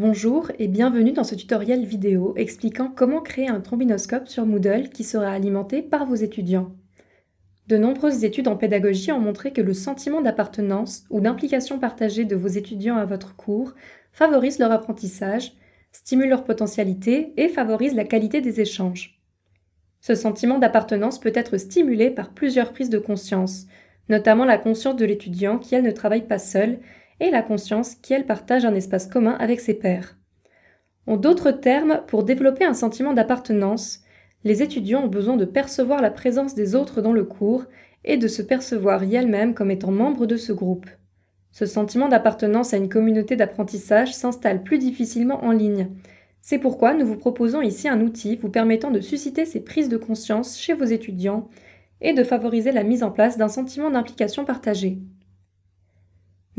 Bonjour et bienvenue dans ce tutoriel vidéo expliquant comment créer un trombinoscope sur Moodle qui sera alimenté par vos étudiants. De nombreuses études en pédagogie ont montré que le sentiment d'appartenance ou d'implication partagée de vos étudiants à votre cours favorise leur apprentissage, stimule leur potentialité et favorise la qualité des échanges. Ce sentiment d'appartenance peut être stimulé par plusieurs prises de conscience, notamment la conscience de l'étudiant qui, elle, ne travaille pas seule et la conscience qui, elle, partage un espace commun avec ses pairs. En d'autres termes, pour développer un sentiment d'appartenance, les étudiants ont besoin de percevoir la présence des autres dans le cours et de se percevoir y elles-mêmes comme étant membres de ce groupe. Ce sentiment d'appartenance à une communauté d'apprentissage s'installe plus difficilement en ligne. C'est pourquoi nous vous proposons ici un outil vous permettant de susciter ces prises de conscience chez vos étudiants et de favoriser la mise en place d'un sentiment d'implication partagée.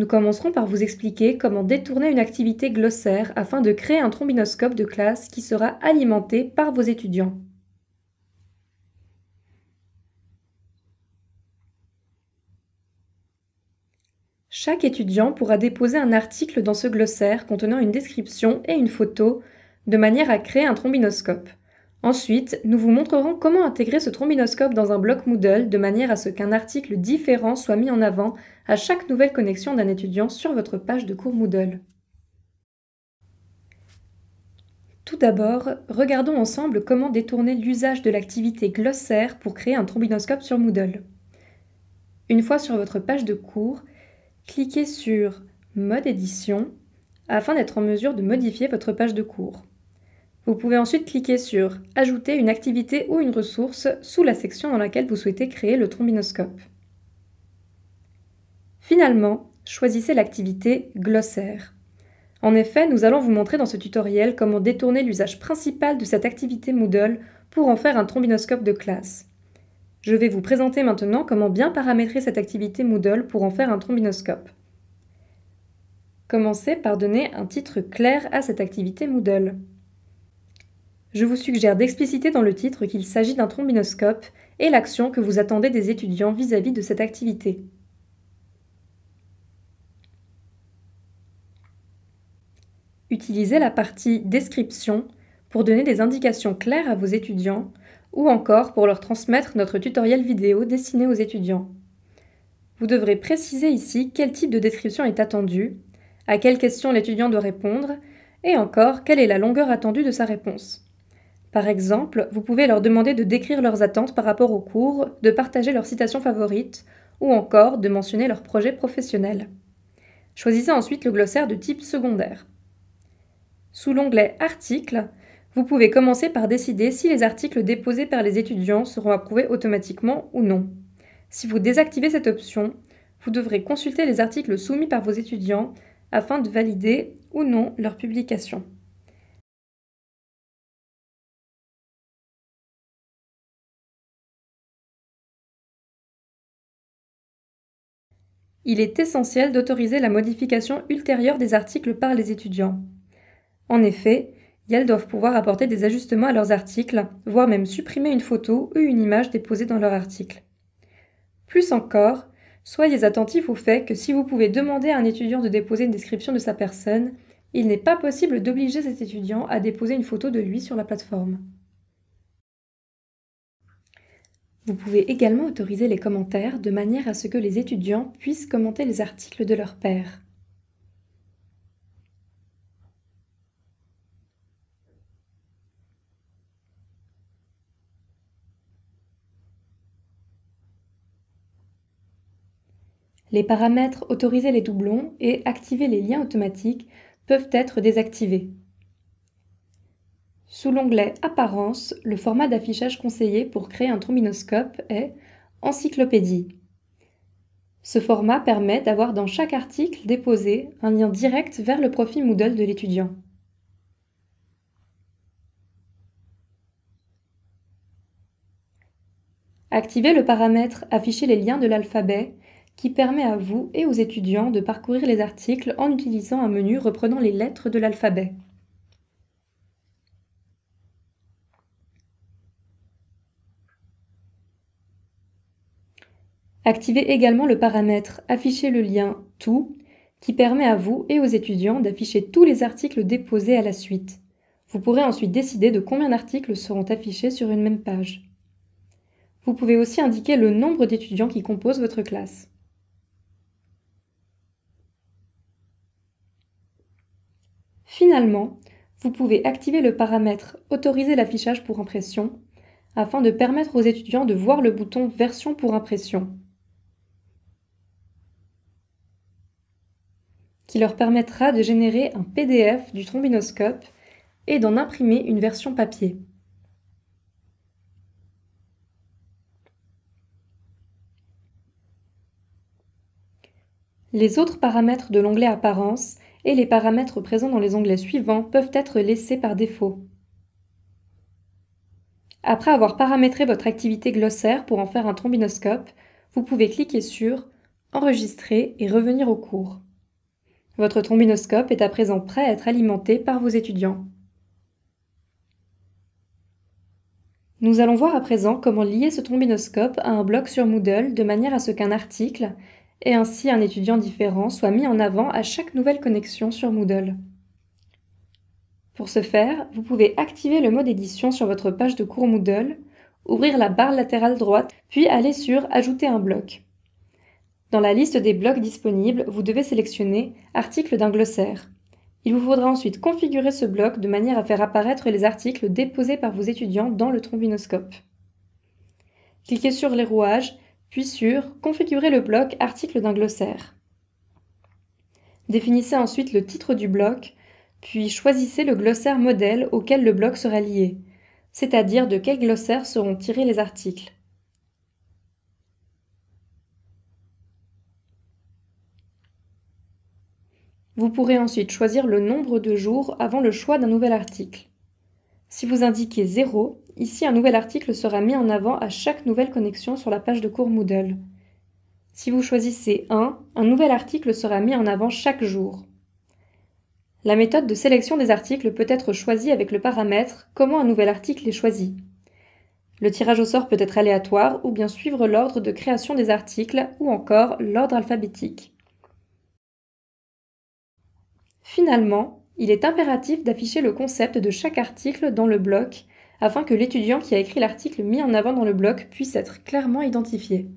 Nous commencerons par vous expliquer comment détourner une activité glossaire afin de créer un trombinoscope de classe qui sera alimenté par vos étudiants. Chaque étudiant pourra déposer un article dans ce glossaire contenant une description et une photo de manière à créer un trombinoscope. Ensuite, nous vous montrerons comment intégrer ce trombinoscope dans un bloc Moodle de manière à ce qu'un article différent soit mis en avant à chaque nouvelle connexion d'un étudiant sur votre page de cours Moodle. Tout d'abord, regardons ensemble comment détourner l'usage de l'activité glossaire pour créer un trombinoscope sur Moodle. Une fois sur votre page de cours, cliquez sur Mode édition afin d'être en mesure de modifier votre page de cours. Vous pouvez ensuite cliquer sur Ajouter une activité ou une ressource sous la section dans laquelle vous souhaitez créer le trombinoscope. Finalement, choisissez l'activité Glossaire. En effet, nous allons vous montrer dans ce tutoriel comment détourner l'usage principal de cette activité Moodle pour en faire un trombinoscope de classe. Je vais vous présenter maintenant comment bien paramétrer cette activité Moodle pour en faire un trombinoscope. Commencez par donner un titre clair à cette activité Moodle je vous suggère d'expliciter dans le titre qu'il s'agit d'un trombinoscope et l'action que vous attendez des étudiants vis-à-vis de cette activité. Utilisez la partie description pour donner des indications claires à vos étudiants ou encore pour leur transmettre notre tutoriel vidéo destiné aux étudiants. Vous devrez préciser ici quel type de description est attendu, à quelles questions l'étudiant doit répondre et encore quelle est la longueur attendue de sa réponse. Par exemple, vous pouvez leur demander de décrire leurs attentes par rapport au cours, de partager leurs citations favorites, ou encore de mentionner leurs projets professionnels. Choisissez ensuite le glossaire de type secondaire. Sous l'onglet Articles, vous pouvez commencer par décider si les articles déposés par les étudiants seront approuvés automatiquement ou non. Si vous désactivez cette option, vous devrez consulter les articles soumis par vos étudiants afin de valider ou non leur publication. il est essentiel d'autoriser la modification ultérieure des articles par les étudiants. En effet, ils doivent pouvoir apporter des ajustements à leurs articles, voire même supprimer une photo ou une image déposée dans leur article. Plus encore, soyez attentifs au fait que si vous pouvez demander à un étudiant de déposer une description de sa personne, il n'est pas possible d'obliger cet étudiant à déposer une photo de lui sur la plateforme. Vous pouvez également autoriser les commentaires de manière à ce que les étudiants puissent commenter les articles de leur père. Les paramètres autoriser les doublons et activer les liens automatiques peuvent être désactivés. Sous l'onglet Apparence, le format d'affichage conseillé pour créer un trombinoscope est Encyclopédie. Ce format permet d'avoir dans chaque article déposé un lien direct vers le profil Moodle de l'étudiant. Activez le paramètre Afficher les liens de l'alphabet qui permet à vous et aux étudiants de parcourir les articles en utilisant un menu reprenant les lettres de l'alphabet. Activez également le paramètre Afficher le lien Tout qui permet à vous et aux étudiants d'afficher tous les articles déposés à la suite. Vous pourrez ensuite décider de combien d'articles seront affichés sur une même page. Vous pouvez aussi indiquer le nombre d'étudiants qui composent votre classe. Finalement, vous pouvez activer le paramètre Autoriser l'affichage pour impression afin de permettre aux étudiants de voir le bouton Version pour impression qui leur permettra de générer un PDF du trombinoscope et d'en imprimer une version papier. Les autres paramètres de l'onglet Apparence et les paramètres présents dans les onglets suivants peuvent être laissés par défaut. Après avoir paramétré votre activité glossaire pour en faire un trombinoscope, vous pouvez cliquer sur Enregistrer et revenir au cours. Votre trombinoscope est à présent prêt à être alimenté par vos étudiants. Nous allons voir à présent comment lier ce trombinoscope à un bloc sur Moodle de manière à ce qu'un article, et ainsi un étudiant différent, soit mis en avant à chaque nouvelle connexion sur Moodle. Pour ce faire, vous pouvez activer le mode édition sur votre page de cours Moodle, ouvrir la barre latérale droite, puis aller sur Ajouter un bloc. Dans la liste des blocs disponibles, vous devez sélectionner Articles d'un glossaire. Il vous faudra ensuite configurer ce bloc de manière à faire apparaître les articles déposés par vos étudiants dans le trombinoscope. Cliquez sur les rouages, puis sur Configurer le bloc Article d'un glossaire. Définissez ensuite le titre du bloc, puis choisissez le glossaire modèle auquel le bloc sera lié, c'est-à-dire de quel glossaire seront tirés les articles. Vous pourrez ensuite choisir le nombre de jours avant le choix d'un nouvel article. Si vous indiquez 0, ici un nouvel article sera mis en avant à chaque nouvelle connexion sur la page de cours Moodle. Si vous choisissez 1, un nouvel article sera mis en avant chaque jour. La méthode de sélection des articles peut être choisie avec le paramètre Comment un nouvel article est choisi. Le tirage au sort peut être aléatoire ou bien suivre l'ordre de création des articles ou encore l'ordre alphabétique. Finalement, il est impératif d'afficher le concept de chaque article dans le bloc afin que l'étudiant qui a écrit l'article mis en avant dans le bloc puisse être clairement identifié.